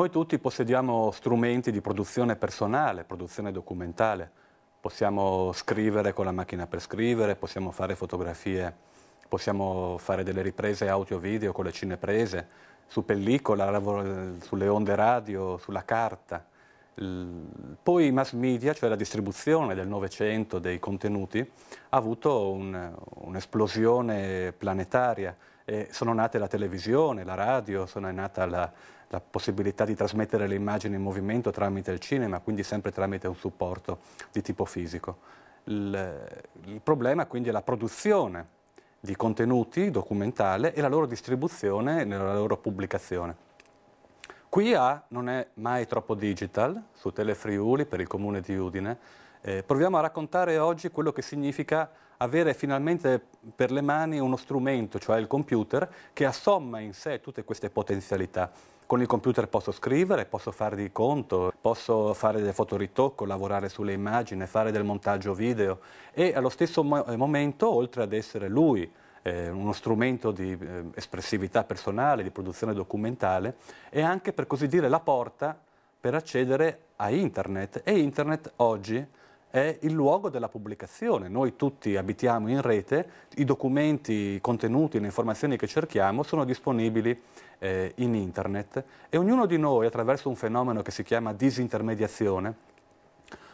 Noi tutti possediamo strumenti di produzione personale, produzione documentale. Possiamo scrivere con la macchina per scrivere, possiamo fare fotografie, possiamo fare delle riprese audio-video con le cineprese, su pellicola, sulle onde radio, sulla carta. Poi i mass media, cioè la distribuzione del Novecento dei contenuti, ha avuto un'esplosione planetaria. E sono nate la televisione, la radio, sono nata la, la possibilità di trasmettere le immagini in movimento tramite il cinema, quindi sempre tramite un supporto di tipo fisico. Il, il problema quindi è la produzione di contenuti documentale e la loro distribuzione e la loro pubblicazione. Qui A non è mai troppo digital, su Telefriuli per il comune di Udine. Eh, proviamo a raccontare oggi quello che significa avere finalmente per le mani uno strumento, cioè il computer, che assomma in sé tutte queste potenzialità. Con il computer posso scrivere, posso fare di conto, posso fare del fotoritocco, lavorare sulle immagini, fare del montaggio video e allo stesso mo eh, momento, oltre ad essere lui eh, uno strumento di eh, espressività personale, di produzione documentale, è anche per così dire la porta per accedere a internet e internet oggi è il luogo della pubblicazione. Noi tutti abitiamo in rete, i documenti, i contenuti, le informazioni che cerchiamo sono disponibili eh, in internet e ognuno di noi attraverso un fenomeno che si chiama disintermediazione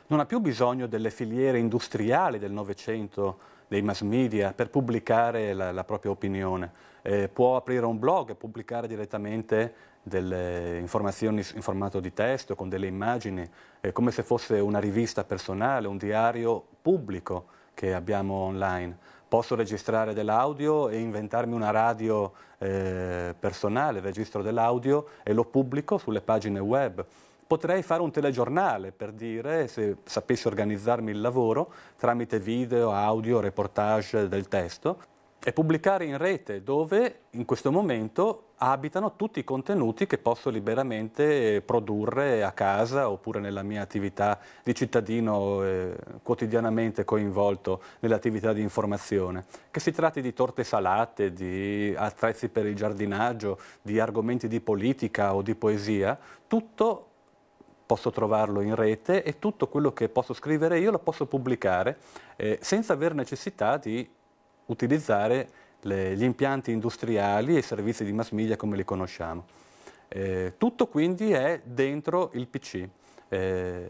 non ha più bisogno delle filiere industriali del Novecento, dei mass media, per pubblicare la, la propria opinione. Eh, può aprire un blog e pubblicare direttamente delle informazioni in formato di testo, con delle immagini, eh, come se fosse una rivista personale, un diario pubblico che abbiamo online. Posso registrare dell'audio e inventarmi una radio eh, personale, registro dell'audio e lo pubblico sulle pagine web. Potrei fare un telegiornale per dire, se sapessi organizzarmi il lavoro, tramite video, audio, reportage del testo e pubblicare in rete dove in questo momento abitano tutti i contenuti che posso liberamente produrre a casa oppure nella mia attività di cittadino eh, quotidianamente coinvolto nell'attività di informazione. Che si tratti di torte salate, di attrezzi per il giardinaggio, di argomenti di politica o di poesia, tutto posso trovarlo in rete e tutto quello che posso scrivere io lo posso pubblicare eh, senza aver necessità di utilizzare le, gli impianti industriali e i servizi di mass media come li conosciamo. Eh, tutto quindi è dentro il PC. Eh,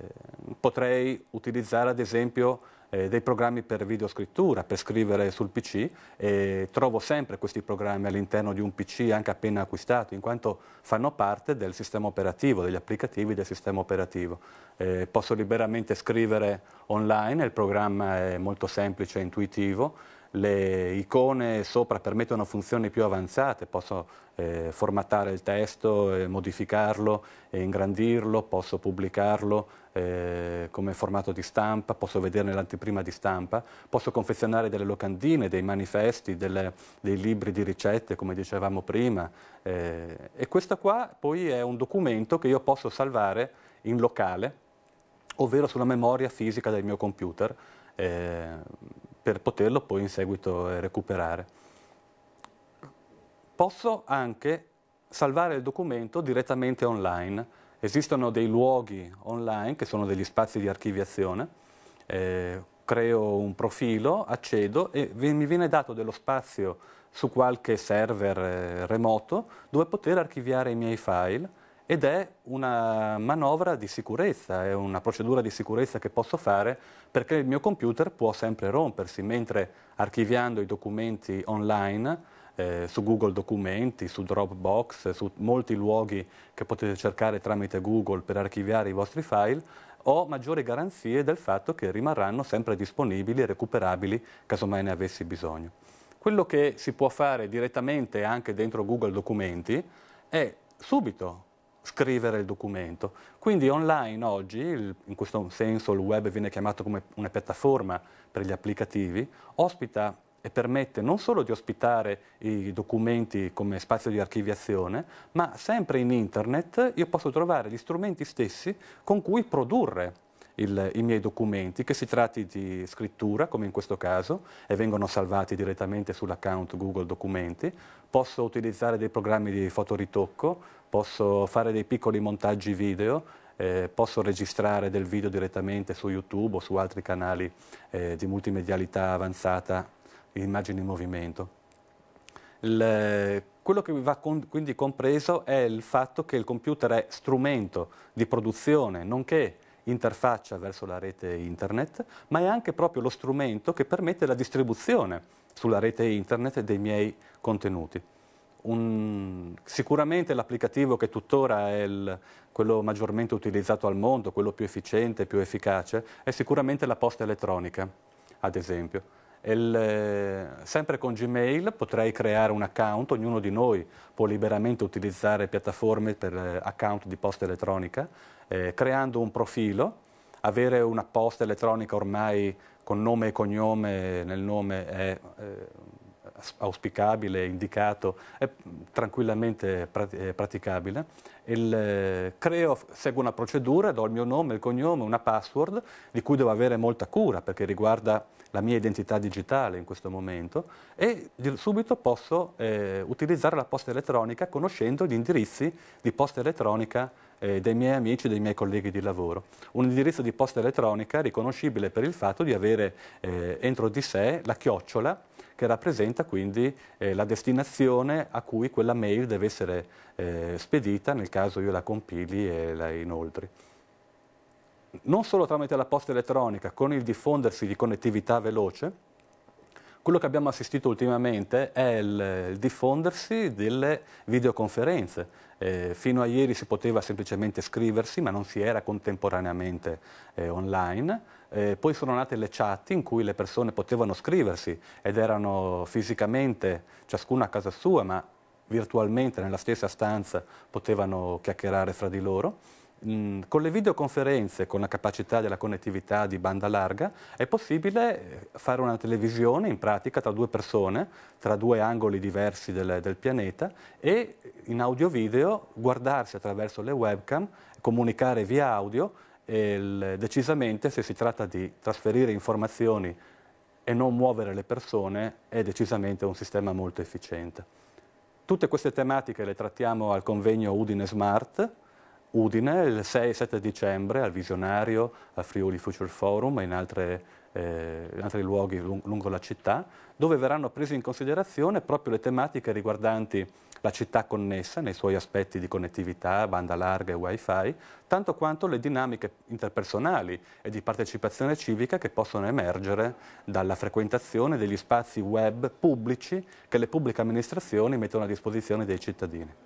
potrei utilizzare ad esempio eh, dei programmi per videoscrittura, per scrivere sul PC e trovo sempre questi programmi all'interno di un PC anche appena acquistato, in quanto fanno parte del sistema operativo, degli applicativi del sistema operativo. Eh, posso liberamente scrivere online, il programma è molto semplice e intuitivo le icone sopra permettono funzioni più avanzate, posso eh, formattare il testo, eh, modificarlo, e ingrandirlo, posso pubblicarlo eh, come formato di stampa, posso vederne l'anteprima di stampa, posso confezionare delle locandine, dei manifesti, delle, dei libri di ricette, come dicevamo prima. Eh, e questo qua poi è un documento che io posso salvare in locale, ovvero sulla memoria fisica del mio computer. Eh, per poterlo poi in seguito eh, recuperare. Posso anche salvare il documento direttamente online. Esistono dei luoghi online che sono degli spazi di archiviazione. Eh, creo un profilo, accedo e mi viene dato dello spazio su qualche server eh, remoto dove poter archiviare i miei file ed è una manovra di sicurezza, è una procedura di sicurezza che posso fare perché il mio computer può sempre rompersi, mentre archiviando i documenti online, eh, su Google Documenti, su Dropbox, su molti luoghi che potete cercare tramite Google per archiviare i vostri file, ho maggiori garanzie del fatto che rimarranno sempre disponibili e recuperabili casomai ne avessi bisogno. Quello che si può fare direttamente anche dentro Google Documenti è subito scrivere il documento. Quindi online oggi, il, in questo senso il web viene chiamato come una piattaforma per gli applicativi, ospita e permette non solo di ospitare i documenti come spazio di archiviazione, ma sempre in internet io posso trovare gli strumenti stessi con cui produrre il, i miei documenti, che si tratti di scrittura, come in questo caso, e vengono salvati direttamente sull'account Google Documenti, posso utilizzare dei programmi di fotoritocco, posso fare dei piccoli montaggi video, eh, posso registrare del video direttamente su YouTube o su altri canali eh, di multimedialità avanzata, immagini in movimento. Il, quello che va con, quindi compreso è il fatto che il computer è strumento di produzione, nonché interfaccia verso la rete internet, ma è anche proprio lo strumento che permette la distribuzione sulla rete internet dei miei contenuti. Un, sicuramente l'applicativo che tuttora è il, quello maggiormente utilizzato al mondo, quello più efficiente, più efficace, è sicuramente la posta elettronica, ad esempio il, eh, sempre con Gmail potrei creare un account, ognuno di noi può liberamente utilizzare piattaforme per eh, account di posta elettronica, eh, creando un profilo, avere una posta elettronica ormai con nome e cognome nel nome è... Eh, auspicabile, indicato, è tranquillamente praticabile. Il, eh, creo, seguo una procedura, do il mio nome, il cognome, una password di cui devo avere molta cura perché riguarda la mia identità digitale in questo momento e subito posso eh, utilizzare la posta elettronica conoscendo gli indirizzi di posta elettronica eh, dei miei amici dei miei colleghi di lavoro. Un indirizzo di posta elettronica riconoscibile per il fatto di avere eh, entro di sé la chiocciola che rappresenta quindi eh, la destinazione a cui quella mail deve essere eh, spedita nel caso io la compili e la inoltri. Non solo tramite la posta elettronica, con il diffondersi di connettività veloce, quello che abbiamo assistito ultimamente è il diffondersi delle videoconferenze. Eh, fino a ieri si poteva semplicemente scriversi, ma non si era contemporaneamente eh, online. Eh, poi sono nate le chat in cui le persone potevano scriversi ed erano fisicamente ciascuno a casa sua, ma virtualmente nella stessa stanza potevano chiacchierare fra di loro. Mm, con le videoconferenze, con la capacità della connettività di banda larga, è possibile eh, fare una televisione in pratica tra due persone, tra due angoli diversi del, del pianeta e in audio-video guardarsi attraverso le webcam, comunicare via audio e decisamente se si tratta di trasferire informazioni e non muovere le persone è decisamente un sistema molto efficiente. Tutte queste tematiche le trattiamo al convegno Udine Smart, Udine il 6 7 dicembre al Visionario, al Friuli Future Forum e in, altre, eh, in altri luoghi lungo la città, dove verranno prese in considerazione proprio le tematiche riguardanti la città connessa nei suoi aspetti di connettività, banda larga e wifi, tanto quanto le dinamiche interpersonali e di partecipazione civica che possono emergere dalla frequentazione degli spazi web pubblici che le pubbliche amministrazioni mettono a disposizione dei cittadini.